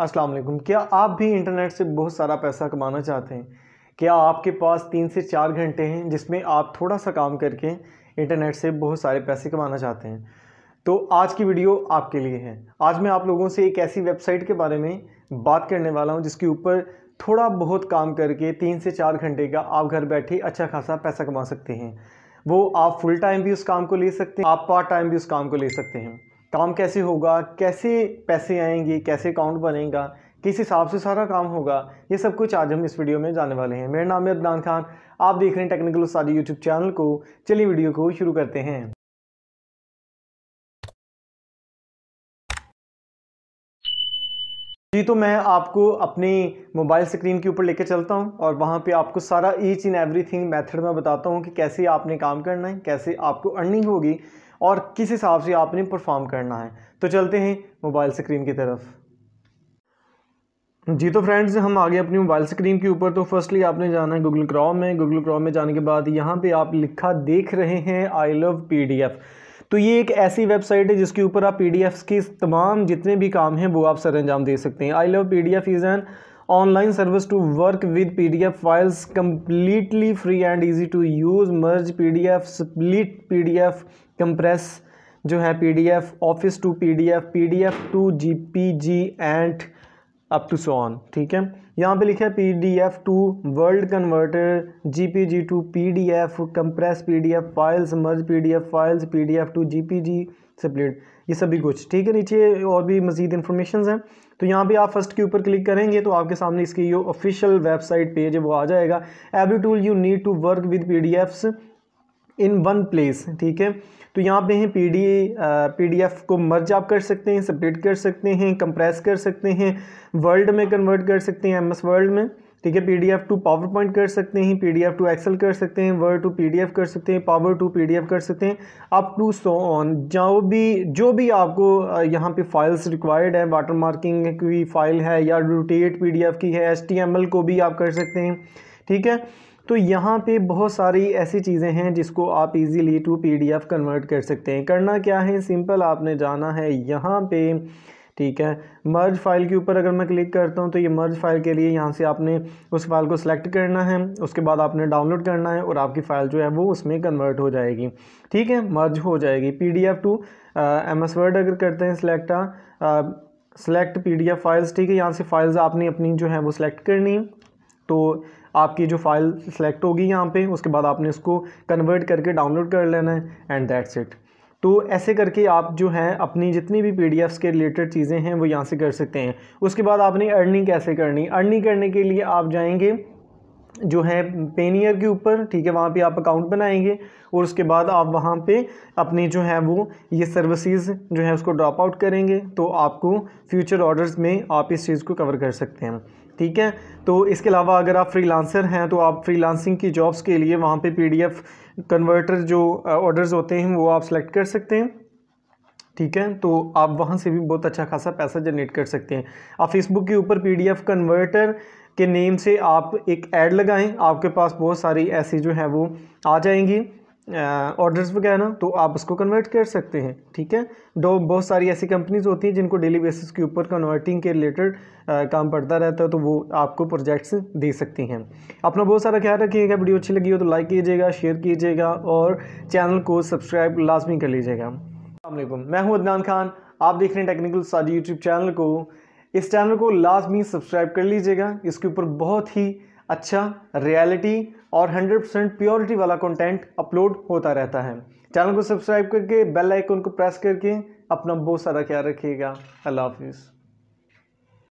असलम क्या आप भी इंटरनेट से बहुत सारा पैसा कमाना चाहते हैं क्या आपके पास तीन से चार घंटे हैं जिसमें आप थोड़ा सा काम करके इंटरनेट से बहुत सारे पैसे कमाना चाहते हैं तो आज की वीडियो आपके लिए है आज मैं आप लोगों से एक ऐसी वेबसाइट के बारे में बात करने वाला हूँ जिसके ऊपर थोड़ा बहुत काम करके तीन से चार घंटे का आप घर बैठे अच्छा खासा पैसा कमा सकते हैं वो आप फुल टाइम भी उस काम को ले सकते हैं आप पार्ट टाइम भी उस काम को ले सकते हैं काम कैसे होगा कैसे पैसे आएंगे कैसे अकाउंट बनेगा किस हिसाब से सारा काम होगा ये सब कुछ आज हम इस वीडियो में जाने वाले हैं मेरा नाम है अदनान खान आप देख रहे हैं टेक्निकल उस्तादी यूट्यूब चैनल को चलिए वीडियो को शुरू करते हैं जी तो मैं आपको अपनी मोबाइल स्क्रीन के ऊपर लेके चलता हूं और वहां पे आपको सारा ईच इन एवरीथिंग मेथड में बताता हूं कि कैसे आपने काम करना है कैसे आपको अर्निंग होगी और किस हिसाब से आपने परफॉर्म करना है तो चलते हैं मोबाइल स्क्रीन की तरफ जी तो फ्रेंड्स हम आगे अपनी मोबाइल स्क्रीन के ऊपर तो फर्स्टली आपने जाना है गूगल क्रॉम में गूगल क्रॉम में जाने के बाद यहाँ पे आप लिखा देख रहे हैं आई लव पीडीएफ तो ये एक ऐसी वेबसाइट है जिसके ऊपर आप पी की तमाम जितने भी काम हैं वो आप सर अंजाम दे सकते हैं I love P D F is an online service to work with P D F files completely free and easy to use merge P D PDF split F compress जो है P D F office to P P D F D F to G P G and up to so on ठीक है यहाँ पे लिखा है P D F to world converter G P ji to P D F compress P D F files merge P D F files P D F to G P G split ये सभी कुछ ठीक है नीचे और भी मज़ीद information हैं तो यहाँ पे आप फर्स्ट के ऊपर क्लिक करेंगे तो आपके सामने इसकी जो ऑफिशियल वेबसाइट पेज है वो आ जाएगा every tool you need to work with P D Fs in one place ठीक है तो यहाँ पे हैं पी डी पीडीएफ को मर्ज आप कर सकते हैं सपरेट कर सकते हैं कंप्रेस कर सकते हैं वर्ल्ड में कन्वर्ट कर सकते हैं एम एस वर्ल्ड में ठीक है पीडीएफ टू पावर पॉइंट कर सकते हैं पीडीएफ टू एक्सेल कर सकते हैं वर्ड टू पीडीएफ कर सकते हैं पावर टू पीडीएफ कर सकते हैं अप टू सो ऑन जो भी जो भी आपको यहाँ पे फाइल्स रिक्वायर्ड है वाटर मार्किंग की फाइल है या रोटेट पीडीएफ की है एस को भी आप कर सकते हैं ठीक है तो यहाँ पे बहुत सारी ऐसी चीज़ें हैं जिसको आप इजीली टू पीडीएफ कन्वर्ट कर सकते हैं करना क्या है सिंपल आपने जाना है यहाँ पे ठीक है मर्ज फाइल के ऊपर अगर मैं क्लिक करता हूँ तो ये मर्ज फाइल के लिए यहाँ से आपने उस फाइल को सिलेक्ट करना है उसके बाद आपने डाउनलोड करना है और आपकी फ़ाइल जो है वो उसमें कन्वर्ट हो जाएगी ठीक है मर्ज हो जाएगी P D F to M S Word अगर करते हैं select select P D F files ठीक है यहाँ से फाइल्स आपने अपनी जो है वो सिलेक्ट करनी तो आपकी जो फाइल सेलेक्ट होगी यहाँ पे उसके बाद आपने इसको कन्वर्ट करके डाउनलोड कर लेना है एंड दैट्स इट तो ऐसे करके आप जो हैं अपनी जितनी भी पी के रिलेटेड चीज़ें हैं वो यहाँ से कर सकते हैं उसके बाद आपने अर्निंग कैसे करनी अर्निंग करने के लिए आप जाएंगे जो है पेनियर के ऊपर ठीक है वहाँ पे आप अकाउंट बनाएंगे और उसके बाद आप वहाँ पे अपनी जो है वो ये सर्विसेज जो है उसको ड्रॉप आउट करेंगे तो आपको फ्यूचर ऑर्डर्स में आप इस चीज़ को कवर कर सकते हैं ठीक है तो इसके अलावा अगर आप फ्रीलांसर हैं तो आप फ्रीलांसिंग की जॉब्स के लिए वहाँ पे पीडीएफ कन्वर्टर जो ऑर्डर्स होते हैं वो आप सेलेक्ट कर सकते हैं ठीक है तो आप वहाँ से भी बहुत अच्छा खासा पैसा जनरेट कर सकते हैं आप फेसबुक के ऊपर पी कन्वर्टर के नेम से आप एक ऐड लगाएं आपके पास बहुत सारी ऐसी जो है वो आ जाएंगी ऑर्डर्स वगैरह ना तो आप उसको कन्वर्ट कर सकते हैं ठीक है दो बहुत सारी ऐसी कंपनीज होती हैं जिनको डेली बेसिस के ऊपर कन्वर्टिंग के रिलेटेड काम पड़ता रहता है तो वो आपको प्रोजेक्ट्स दे सकती हैं अपना बहुत सारा ख्याल रखिएगा वीडियो अच्छी लगी हो तो लाइक कीजिएगा शेयर कीजिएगा और चैनल को सब्सक्राइब लाजमी कर लीजिएगा अलमेकम मैं हूँ अदनान खान आप देख रहे हैं टेक्निकल साजी यूट्यूब चैनल को इस चैनल को लाजमी सब्सक्राइब कर लीजिएगा इसके ऊपर बहुत ही अच्छा रियलिटी और 100 परसेंट प्योरिटी वाला कंटेंट अपलोड होता रहता है चैनल को सब्सक्राइब करके बेल आइकन को प्रेस करके अपना बहुत सारा ख्याल रखिएगा अल्लाह हाफिज़